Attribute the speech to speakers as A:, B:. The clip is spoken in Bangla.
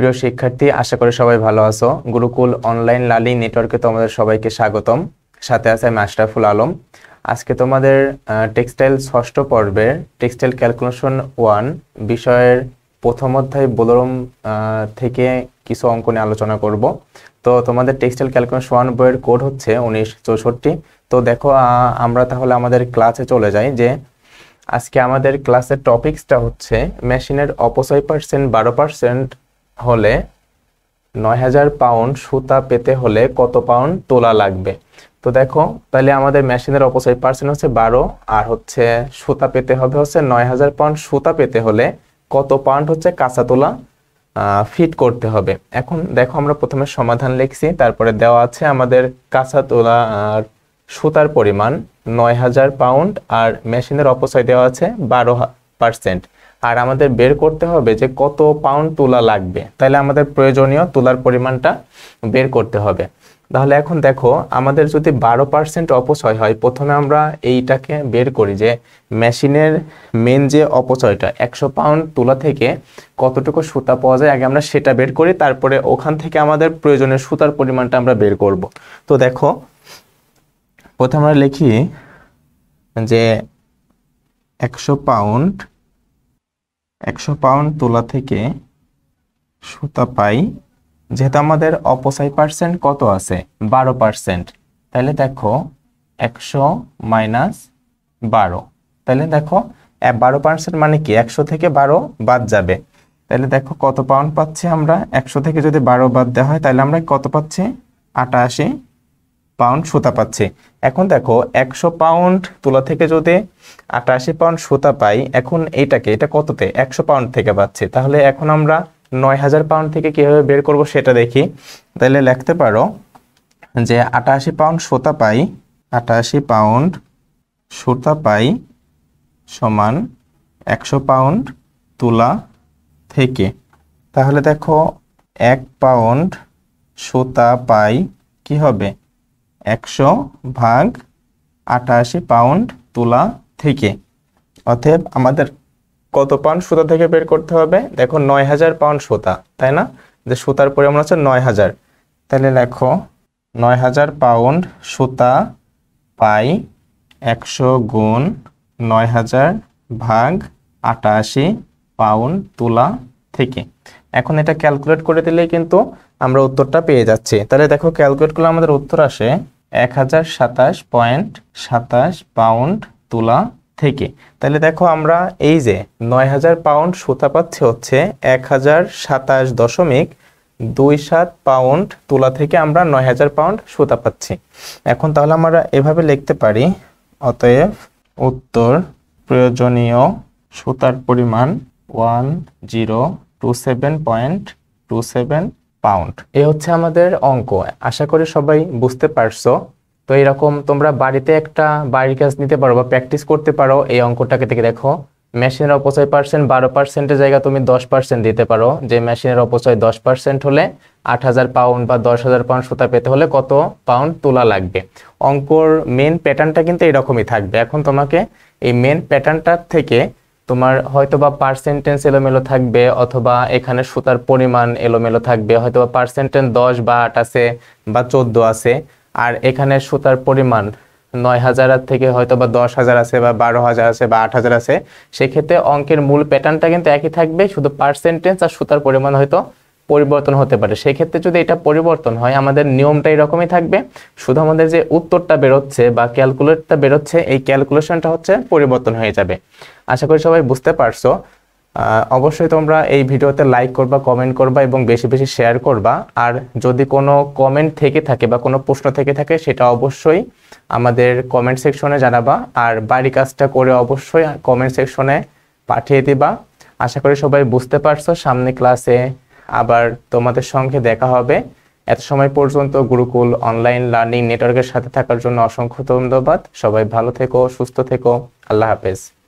A: প্রিয় শিক্ষার্থী আশা করি সবাই ভালো আছো গুরুকুল অনলাইন লার্নিং নেটওয়ার্কে তোমাদের সবাইকে স্বাগতম সাথে আছে মাস্টারফুল আলম আজকে তোমাদের টেক্সটাইল ষষ্ঠ পর্বের টেক্সটাইল ক্যালকুলেশন ওয়ান বিষয়ের প্রথম অধ্যায় বোলরম থেকে কিছু অঙ্ক নিয়ে আলোচনা করব তো তোমাদের টেক্সটাইল ক্যালকুলেশন ওয়ান বইয়ের কোড হচ্ছে উনিশ চৌষট্টি তো দেখো আমরা তাহলে আমাদের ক্লাসে চলে যাই যে আজকে আমাদের ক্লাসের টপিকসটা হচ্ছে মেশিনের অপচয় পার্সেন্ট বারো পার্সেন্ট হলে নয় হাজার পাউন্ড সুতা পেতে হলে কত পাউন্ড তোলা লাগবে তো দেখো তাহলে আমাদের মেশিনের অপোসাইড পার্সেন্ট হচ্ছে বারো আর হচ্ছে সুতা পেতে হবে হচ্ছে নয় হাজার পাউন্ড সুতা পেতে হলে কত পাউন্ড হচ্ছে কাঁচা তোলা ফিট করতে হবে এখন দেখো আমরা প্রথমে সমাধান লিখছি তারপরে দেওয়া আছে আমাদের কাঁচা তোলা আর সুতার পরিমাণ নয় হাজার পাউন্ড আর মেশিনের অপচয় দেওয়া আছে বারো পার্সেন্ট আর আমাদের বের করতে হবে যে কত পাউন্ড তুলা লাগবে তাহলে আমাদের প্রয়োজনীয় তুলার পরিমাণটা বের করতে হবে তাহলে এখন দেখো আমাদের যদি বারো পার্সেন্ট অপচয় হয় প্রথমে আমরা এইটাকে বের করি যে মেশিনের মেন যে অপচয়টা একশো পাউন্ড তুলা থেকে কতটুকু সুতা পাওয়া যায় আগে আমরা সেটা বের করি তারপরে ওখান থেকে আমাদের প্রয়োজনীয় সুতার পরিমাণটা আমরা বের করব তো দেখো প্রথমে আমরা লিখি যে একশো পাউন্ড একশো পাউন্ড তোলা থেকে সুতা পাই যেহেতু আমাদের অপচয় পার্সেন্ট কত আছে বারো পার্সেন্ট তাহলে দেখো একশো মাইনাস বারো তাহলে দেখো বারো পার্সেন্ট মানে কি একশো থেকে বারো বাদ যাবে তাহলে দেখো কত পাউন্ড পাচ্ছি আমরা একশো থেকে যদি বারো বাদ দেওয়া হয় তাহলে আমরা কত পাচ্ছি আটাশি পাউন্ড সুতা পাচ্ছে এখন দেখো একশো পাউন্ড তুলা থেকে যদি আটাশি পাউন্ড সুতা পাই এখন এইটাকে এটা কততে একশো পাউন্ড থেকে পাচ্ছে তাহলে এখন আমরা নয় হাজার পাউন্ড থেকে কীভাবে বের করব সেটা দেখি তাহলে লিখতে পারো যে আটাশি পাউন্ড সুতা পাই আটাশি পাউন্ড সুতা পাই সমান একশো পাউন্ড তুলা থেকে তাহলে দেখো এক পাউন্ড সুতা পাই কি হবে একশো ভাগ আটাশি পাউন্ড তুলা থেকে অতএব আমাদের কত পাউন্ড সুতা থেকে বের করতে হবে দেখো নয় হাজার পাউন্ড সুতা তাই না যে সুতার পরিমাণ হচ্ছে নয় হাজার তাহলে লেখো নয় হাজার পাউন্ড সুতা পাই একশো গুণ নয় হাজার ভাগ আটাশি পাউন্ড তুলা থেকে এখন এটা ক্যালকুলেট করে দিলেই কিন্তু আমরা উত্তরটা পেয়ে যাচ্ছি তাহলে দেখো ক্যালকুলেট করলে আমাদের উত্তর আসে এক হাজার সাতাশ পয়েন্ট সাতাশ পাউন্ড তুলা থেকে তাহলে দেখো আমরা এই যে নয় হাজার পাউন্ড সুতা পাচ্ছে হচ্ছে এক হাজার সাতাশ দশমিক দুই সাত পাউন্ড তুলা থেকে আমরা নয় হাজার পাউন্ড সুতা পাচ্ছি এখন তাহলে আমরা এভাবে লিখতে পারি অতএব উত্তর প্রয়োজনীয় সুতার পরিমাণ one zero two seven point two seven pound এ হচ্ছে আমাদের অঙ্ক আশা করি সবাই বুঝতে পারছো তো এরকম তোমরা বাড়িতে একটা বাড়ির কাজ নিতে পারো বা প্র্যাকটিস করতে পারো এই অঙ্কটাকে থেকে দেখো মেশিনের অপচয় পার্সেন্ট বারো পার্সেন্টের জায়গা তুমি দশ পার্সেন্ট দিতে পারো যে মেশিনের অপচয় দশ পার্সেন্ট হলে আট হাজার পাউন্ড বা দশ হাজার পাউন্ড সুতা পেতে হলে কত পাউন্ড তোলা লাগবে অঙ্কর মেন প্যাটার্নটা কিন্তু এরকমই থাকবে এখন তোমাকে এই মেন প্যাটার্নটার থেকে তোমার হয়তো বা পার্সেন্টেন্স এলোমেলো থাকবে অথবা এখানে সুতার পরিমাণ এলোমেলো থাকবে হয়তো বা পার্সেন্টেন্স দশ বা আট আছে বা চোদ্দ আছে আর এখানে সুতার পরিমাণ নয় হাজার থেকে হয়তো বা দশ হাজার আছে বা বারো হাজার আছে বা আট হাজার আছে সেক্ষেত্রে অঙ্কের মূল প্যাটার্নটা কিন্তু একই থাকবে শুধু পার্সেন্টেন্স আর সুতার পরিমাণ হয়তো পরিবর্তন হতে পারে সেক্ষেত্রে যদি এটা পরিবর্তন হয় আমাদের নিয়মটা এরকমই থাকবে শুধু আমাদের যে উত্তরটা বেরোচ্ছে বা ক্যালকুলেটটা বেরোচ্ছে এই ক্যালকুলেশনটা হচ্ছে পরিবর্তন হয়ে যাবে আশা করি সবাই বুঝতে পারছো অবশ্যই তোমরা এই ভিডিওতে লাইক করবা কমেন্ট করবা এবং বেশি বেশি শেয়ার করবা আর যদি কোনো কমেন্ট থেকে থাকে বা কোনো প্রশ্ন থেকে থাকে সেটা অবশ্যই আমাদের কমেন্ট সেকশনে জানাবা আর বাড়ি কাজটা করে অবশ্যই কমেন্ট সেকশনে পাঠিয়ে দিবা আশা করি সবাই বুঝতে পারছো সামনে ক্লাসে আবার তোমাদের সঙ্গে দেখা হবে এত সময় পর্যন্ত গুরুকুল অনলাইন লার্নিং নেটওয়ার্কের সাথে থাকার জন্য অসংখ্য ধন্যবাদ সবাই ভালো থেকো সুস্থ থেকো আল্লাহ হাফেজ